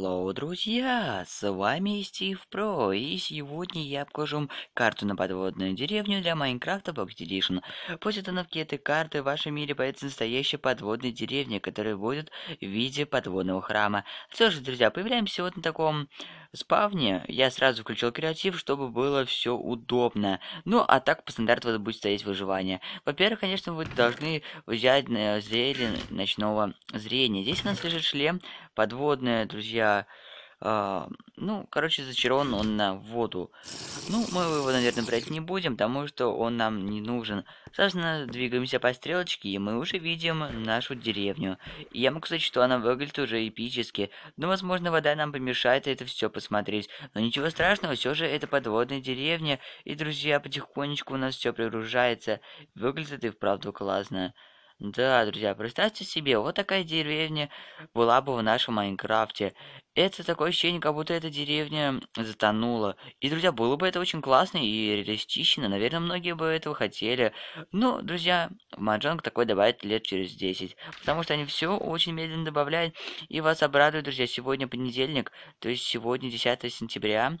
Hello, друзья! С вами Стив Про, и сегодня я обкажем карту на подводную деревню для Майнкрафта Box Edition. После установки этой карты в вашем мире появится настоящая подводная деревня, которая будет в виде подводного храма. Все же, друзья, появляемся вот на таком спавне, я сразу включил креатив, чтобы было все удобно. Ну, а так по стандарту это будет стоять выживание. Во-первых, конечно, вы должны взять э, зрение ночного зрения. Здесь у нас лежит шлем, подводная, друзья, а, ну, короче, зачарован он на воду. Ну, мы его, наверное, брать не будем, потому что он нам не нужен. Собственно, двигаемся по стрелочке, и мы уже видим нашу деревню. И я могу сказать, что она выглядит уже эпически. Но, ну, возможно, вода нам помешает это все посмотреть. Но ничего страшного, все же это подводная деревня. И, друзья, потихонечку у нас все пригружается. Выглядит и вправду классно. Да, друзья, представьте себе, вот такая деревня была бы в нашем Майнкрафте это такое ощущение, как будто эта деревня затонула. И, друзья, было бы это очень классно и реалистично. Наверное, многие бы этого хотели. Но, друзья, в Маджонг такой добавит лет через 10. Потому что они все очень медленно добавляют. И вас обрадуют, друзья, сегодня понедельник. То есть сегодня 10 сентября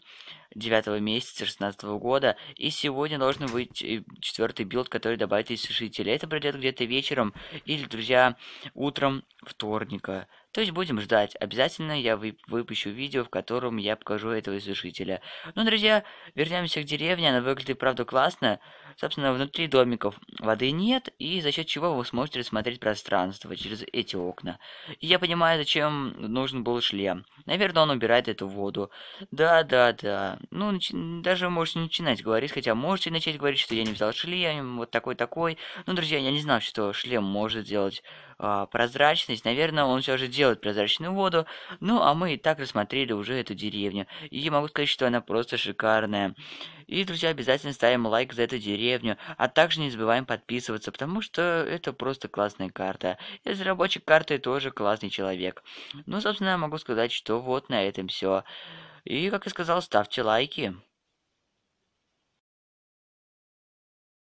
9 месяца 16 года. И сегодня должен быть э, четвертый билд, который добавит из сушителя. Это пройдет где-то вечером или, друзья, утром вторника. То есть будем ждать. Обязательно я выпущу видео, в котором я покажу этого изучителя. Ну, друзья, вернемся к деревне. Она выглядит, правда, классно. Собственно, внутри домиков воды нет, и за счет чего вы сможете рассмотреть пространство через эти окна. И я понимаю, зачем нужен был шлем. Наверное, он убирает эту воду. Да-да-да. Ну, нач... даже можете начинать говорить, хотя можете начать говорить, что я не взял шлем, вот такой-такой. Ну, друзья, я не знал, что шлем может делать а, прозрачность. Наверное, он все же делает прозрачную воду. Ну, а мы и так рассмотрели уже эту деревню. И могу сказать, что она просто шикарная. И, друзья, обязательно ставим лайк за эту деревню деревню, а также не забываем подписываться, потому что это просто классная карта. И разработчик карты тоже классный человек. Ну, собственно, я могу сказать, что вот на этом все. И, как я сказал, ставьте лайки.